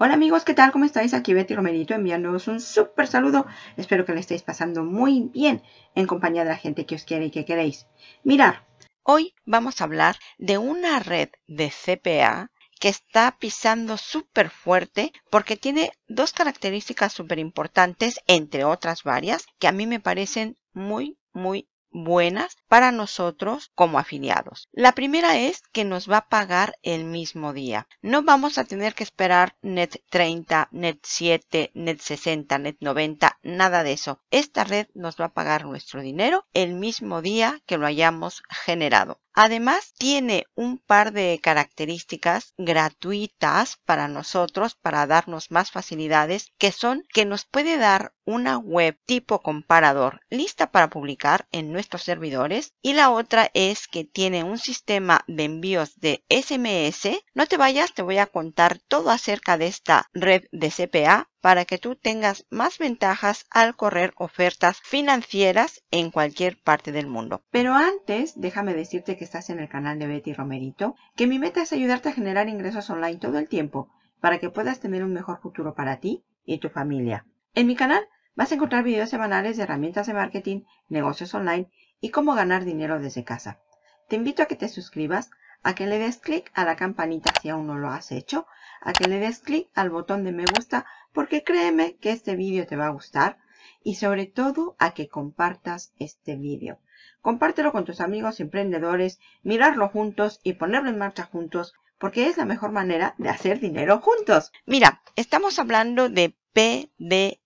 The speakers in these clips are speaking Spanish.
Hola amigos, ¿qué tal? ¿Cómo estáis? Aquí Betty Romerito enviándoos un súper saludo. Espero que le estéis pasando muy bien en compañía de la gente que os quiere y que queréis. Mirar, hoy vamos a hablar de una red de CPA que está pisando súper fuerte porque tiene dos características súper importantes, entre otras varias, que a mí me parecen muy, muy buenas para nosotros como afiliados. La primera es que nos va a pagar el mismo día. No vamos a tener que esperar net 30, net 7, net 60, net 90, nada de eso. Esta red nos va a pagar nuestro dinero el mismo día que lo hayamos generado. Además, tiene un par de características gratuitas para nosotros, para darnos más facilidades, que son que nos puede dar una web tipo comparador lista para publicar en nuestros servidores y la otra es que tiene un sistema de envíos de SMS. No te vayas, te voy a contar todo acerca de esta red de CPA para que tú tengas más ventajas al correr ofertas financieras en cualquier parte del mundo. Pero antes, déjame decirte que estás en el canal de Betty Romerito, que mi meta es ayudarte a generar ingresos online todo el tiempo para que puedas tener un mejor futuro para ti y tu familia. En mi canal vas a encontrar videos semanales de herramientas de marketing, negocios online y cómo ganar dinero desde casa. Te invito a que te suscribas, a que le des clic a la campanita si aún no lo has hecho, a que le des clic al botón de me gusta porque créeme que este vídeo te va a gustar y sobre todo a que compartas este vídeo. Compártelo con tus amigos emprendedores, mirarlo juntos y ponerlo en marcha juntos porque es la mejor manera de hacer dinero juntos. Mira, estamos hablando de PDF.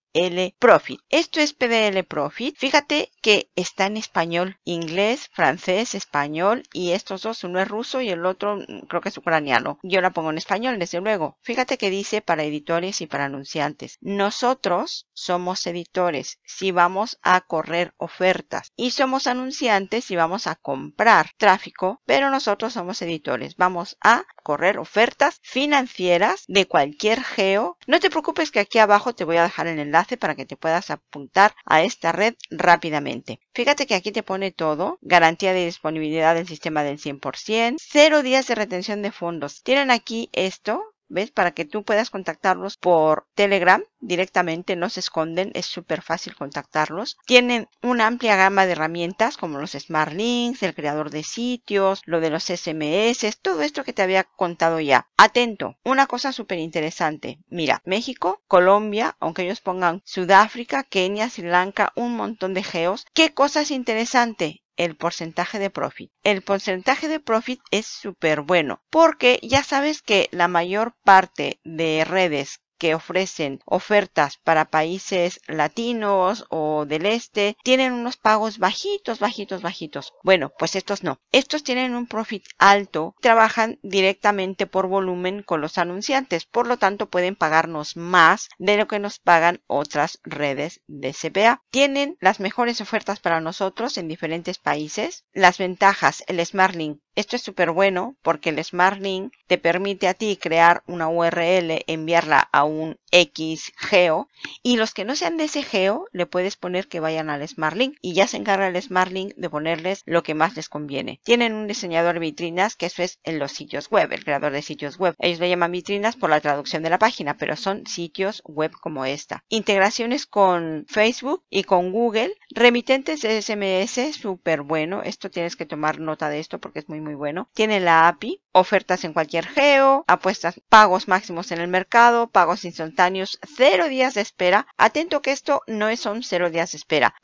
Profit. Esto es pdl Profit. Fíjate que está en español, inglés, francés, español y estos dos, uno es ruso y el otro mm, creo que es ucraniano. Yo la pongo en español, desde luego. Fíjate que dice para editores y para anunciantes. Nosotros somos editores si vamos a correr ofertas y somos anunciantes si vamos a comprar tráfico, pero nosotros somos editores. Vamos a correr ofertas financieras de cualquier geo. No te preocupes que aquí abajo te voy a dejar el enlace para que te puedas apuntar a esta red rápidamente. Fíjate que aquí te pone todo, garantía de disponibilidad del sistema del 100%, cero días de retención de fondos. Tienen aquí esto ¿ves? Para que tú puedas contactarlos por Telegram directamente, no se esconden, es súper fácil contactarlos. Tienen una amplia gama de herramientas como los Smart Links, el creador de sitios, lo de los SMS, todo esto que te había contado ya. Atento, una cosa súper interesante. Mira, México, Colombia, aunque ellos pongan Sudáfrica, Kenia, Sri Lanka, un montón de geos. ¿Qué cosa es interesante? el porcentaje de profit. El porcentaje de profit es súper bueno porque ya sabes que la mayor parte de redes que ofrecen ofertas para países latinos o del este tienen unos pagos bajitos, bajitos, bajitos. Bueno, pues estos no. Estos tienen un profit alto, trabajan directamente por volumen con los anunciantes, por lo tanto pueden pagarnos más de lo que nos pagan otras redes de CPA. Tienen las mejores ofertas para nosotros en diferentes países. Las ventajas, el SmartLink esto es súper bueno porque el Smart Link te permite a ti crear una URL, enviarla a un X geo y los que no sean de ese geo le puedes poner que vayan al Smart Link y ya se encarga el Smart Link de ponerles lo que más les conviene. Tienen un diseñador de vitrinas que eso es en los sitios web, el creador de sitios web. Ellos le llaman vitrinas por la traducción de la página, pero son sitios web como esta. Integraciones con Facebook y con Google. Remitentes de SMS, súper bueno. Esto tienes que tomar nota de esto porque es muy muy bueno. Tiene la API ofertas en cualquier geo, apuestas, pagos máximos en el mercado, pagos instantáneos, cero días de espera. Atento que esto no son cero días de espera.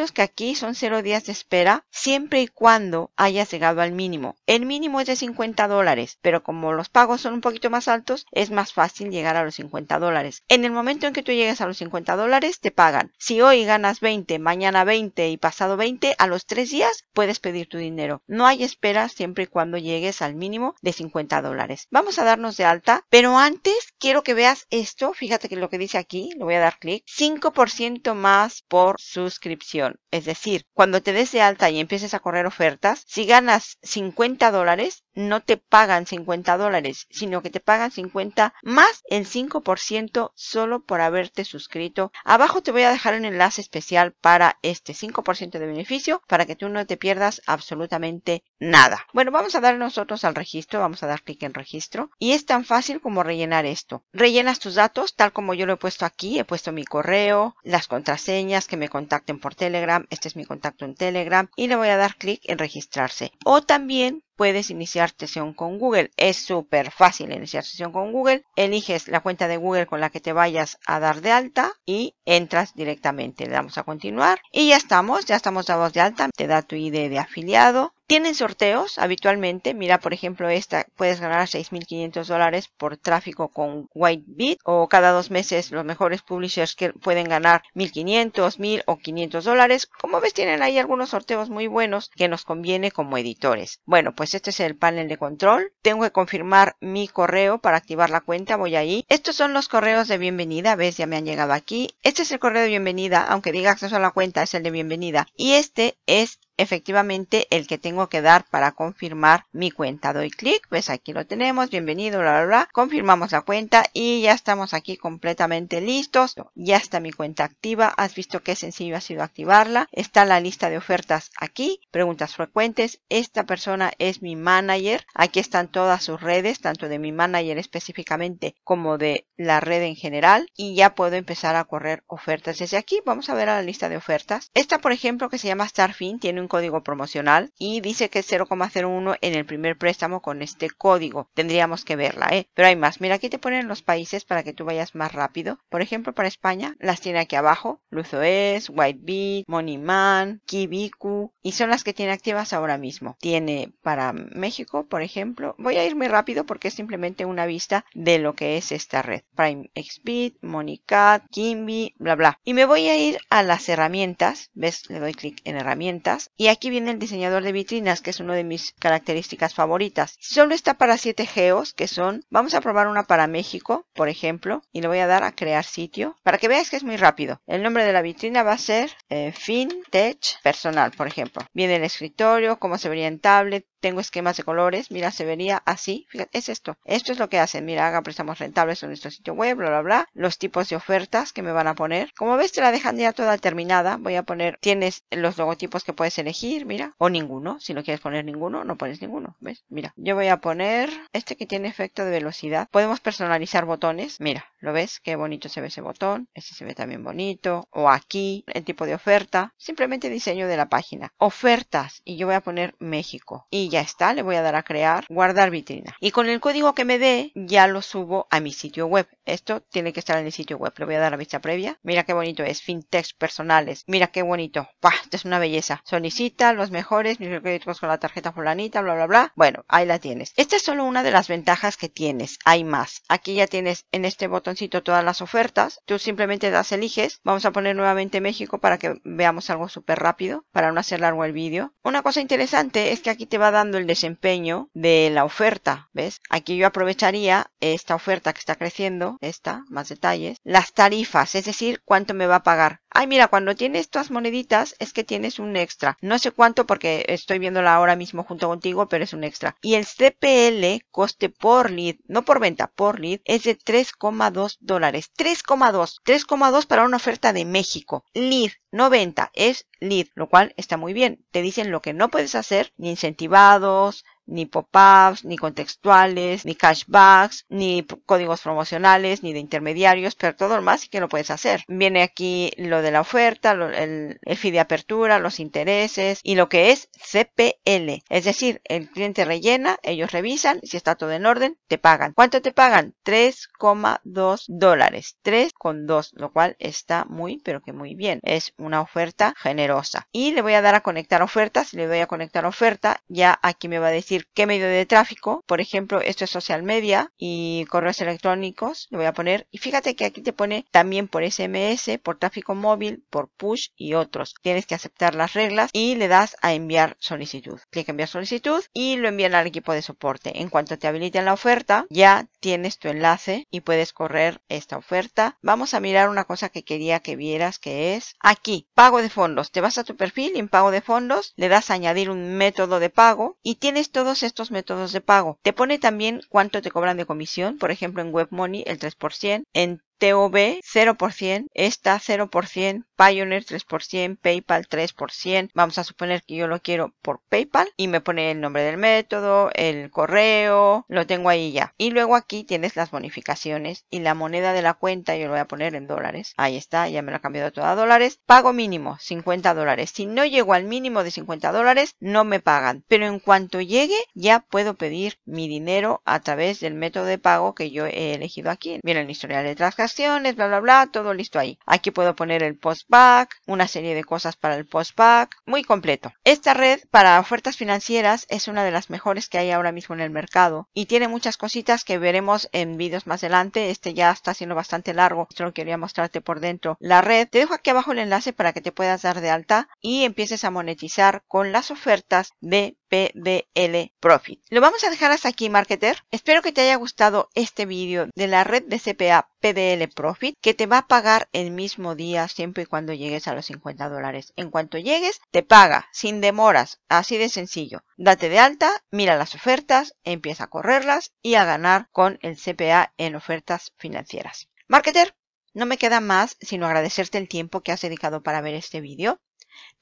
es que aquí son cero días de espera siempre y cuando hayas llegado al mínimo. El mínimo es de 50 dólares, pero como los pagos son un poquito más altos, es más fácil llegar a los 50 dólares. En el momento en que tú llegues a los 50 dólares, te pagan. Si hoy ganas 20, mañana 20 y pasado 20, a los tres días puedes pedir tu dinero. No hay espera siempre y cuando llegues al mínimo de 50 dólares. Vamos a darnos de alta, pero antes quiero que veas esto. Fíjate que lo que dice aquí, le voy a dar clic, 5% más por suscripción. Es decir, cuando te des de alta y empieces a correr ofertas, si ganas 50 dólares, no te pagan 50 dólares, sino que te pagan 50 más el 5% solo por haberte suscrito. Abajo te voy a dejar un enlace especial para este 5% de beneficio para que tú no te pierdas absolutamente nada. Bueno, vamos a dar nosotros al registro, vamos a dar clic en registro y es tan fácil como rellenar esto. Rellenas tus datos tal como yo lo he puesto aquí, he puesto mi correo, las contraseñas que me contacten por Telegram, este es mi contacto en Telegram y le voy a dar clic en registrarse. O también puedes iniciar sesión con Google. Es súper fácil iniciar sesión con Google. Eliges la cuenta de Google con la que te vayas a dar de alta y entras directamente. Le damos a continuar y ya estamos, ya estamos dados de alta. Te da tu ID de afiliado tienen sorteos habitualmente. Mira, por ejemplo, esta puedes ganar 6.500 dólares por tráfico con Whitebit. O cada dos meses los mejores publishers que pueden ganar 1.500, 1.000 o 500 dólares. Como ves, tienen ahí algunos sorteos muy buenos que nos conviene como editores. Bueno, pues este es el panel de control. Tengo que confirmar mi correo para activar la cuenta. Voy ahí. Estos son los correos de bienvenida. Ves, ya me han llegado aquí. Este es el correo de bienvenida, aunque diga acceso a la cuenta, es el de bienvenida. Y este es efectivamente el que tengo que dar para confirmar mi cuenta. Doy clic, ves aquí lo tenemos, bienvenido, bla, bla, bla. Confirmamos la cuenta y ya estamos aquí completamente listos. Ya está mi cuenta activa, has visto qué sencillo ha sido activarla. Está la lista de ofertas aquí, preguntas frecuentes. Esta persona es mi manager. Aquí están todas sus redes, tanto de mi manager específicamente como de la red en general. Y ya puedo empezar a correr ofertas desde aquí. Vamos a ver a la lista de ofertas. Esta, por ejemplo, que se llama Starfin, tiene un código promocional y dice que es 0,01 en el primer préstamo con este código. Tendríamos que verla, ¿eh? Pero hay más. Mira, aquí te ponen los países para que tú vayas más rápido. Por ejemplo, para España las tiene aquí abajo. Luzoes, White money Moneyman, Kibiku y son las que tiene activas ahora mismo. Tiene para México, por ejemplo. Voy a ir muy rápido porque es simplemente una vista de lo que es esta red. Prime Xbit, Monicat, Kimbi, bla bla. Y me voy a ir a las herramientas. ¿Ves? Le doy clic en herramientas y aquí viene el diseñador de vitrinas, que es una de mis características favoritas. Solo está para 7 geos, que son, vamos a probar una para México, por ejemplo, y le voy a dar a crear sitio, para que veáis que es muy rápido. El nombre de la vitrina va a ser eh, FinTech Personal, por ejemplo. Viene el escritorio, cómo se vería en tablet, tengo esquemas de colores, mira, se vería así, fíjate, es esto, esto es lo que hacen, mira, haga prestamos rentables en nuestro sitio web, bla, bla, bla, los tipos de ofertas que me van a poner, como ves te la dejan ya toda terminada, voy a poner, tienes los logotipos que puedes elegir, mira, o ninguno. Si no quieres poner ninguno, no pones ninguno, ¿ves? Mira, yo voy a poner este que tiene efecto de velocidad. Podemos personalizar botones. Mira, ¿lo ves? Qué bonito se ve ese botón. Este se ve también bonito. O aquí, el tipo de oferta. Simplemente diseño de la página. Ofertas. Y yo voy a poner México. Y ya está, le voy a dar a crear, guardar vitrina. Y con el código que me dé, ya lo subo a mi sitio web. Esto tiene que estar en el sitio web. Le voy a dar a vista previa. Mira qué bonito es. Fintech personales. Mira qué bonito. Esto es una belleza. Son visita, los mejores, microcréditos con la tarjeta fulanita, bla, bla, bla. Bueno, ahí la tienes. Esta es solo una de las ventajas que tienes. Hay más. Aquí ya tienes en este botoncito todas las ofertas. Tú simplemente das eliges. Vamos a poner nuevamente México para que veamos algo súper rápido, para no hacer largo el vídeo. Una cosa interesante es que aquí te va dando el desempeño de la oferta. ¿Ves? Aquí yo aprovecharía esta oferta que está creciendo, esta, más detalles. Las tarifas, es decir, cuánto me va a pagar. Ay, mira, cuando tienes Estas moneditas es que tienes un extra. No sé cuánto porque estoy viéndola ahora mismo junto contigo, pero es un extra. Y el CPL, coste por lead, no por venta, por lead, es de 3,2 dólares. 3,2. 3,2 para una oferta de México. Lead, no venta, es lead, lo cual está muy bien. Te dicen lo que no puedes hacer, ni incentivados, ni pop-ups, ni contextuales, ni cashbacks, ni códigos promocionales, ni de intermediarios, pero todo lo más que lo puedes hacer. Viene aquí lo de la oferta, el, el fee de apertura, los intereses y lo que es CPL. Es decir, el cliente rellena, ellos revisan, si está todo en orden, te pagan. ¿Cuánto te pagan? 3,2 dólares. 3,2, lo cual está muy, pero que muy bien. Es una oferta generosa. Y le voy a dar a conectar ofertas. Le voy a conectar oferta. Ya aquí me va a decir qué medio de tráfico. Por ejemplo, esto es social media y correos electrónicos. Le voy a poner. Y fíjate que aquí te pone también por SMS, por tráfico móvil, por push y otros. Tienes que aceptar las reglas y le das a enviar solicitud. Clic enviar solicitud y lo envían al equipo de soporte. En cuanto te habiliten la oferta, ya tienes tu enlace y puedes correr esta oferta. Vamos a mirar una cosa que quería que vieras que es aquí, pago de fondos. Te vas a tu perfil en pago de fondos, le das a añadir un método de pago y tienes todo todos estos métodos de pago. Te pone también cuánto te cobran de comisión, por ejemplo en WebMoney el 3%, en TOB 0%, esta 0%, Pioneer 3%, PayPal 3%. Vamos a suponer que yo lo quiero por PayPal y me pone el nombre del método, el correo, lo tengo ahí ya. Y luego aquí tienes las bonificaciones y la moneda de la cuenta, yo lo voy a poner en dólares. Ahí está, ya me lo ha cambiado todo a dólares. Pago mínimo 50 dólares. Si no llego al mínimo de 50 dólares, no me pagan. Pero en cuanto llegue, ya puedo pedir mi dinero a través del método de pago que yo he elegido aquí. Mira el historial de trascas bla, bla, bla, todo listo ahí. Aquí puedo poner el postback, una serie de cosas para el postback, muy completo. Esta red para ofertas financieras es una de las mejores que hay ahora mismo en el mercado y tiene muchas cositas que veremos en vídeos más adelante. Este ya está siendo bastante largo, solo quería mostrarte por dentro la red. Te dejo aquí abajo el enlace para que te puedas dar de alta y empieces a monetizar con las ofertas de pdl Profit. Lo vamos a dejar hasta aquí, marketer. Espero que te haya gustado este vídeo de la red de CPA pdl Profit que te va a pagar el mismo día siempre y cuando llegues a los 50 dólares. En cuanto llegues, te paga sin demoras, así de sencillo. Date de alta, mira las ofertas, empieza a correrlas y a ganar con el CPA en ofertas financieras. Marketer, no me queda más sino agradecerte el tiempo que has dedicado para ver este vídeo.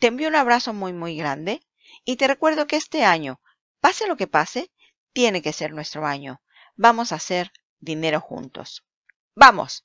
Te envío un abrazo muy muy grande. Y te recuerdo que este año, pase lo que pase, tiene que ser nuestro año. Vamos a hacer dinero juntos. ¡Vamos!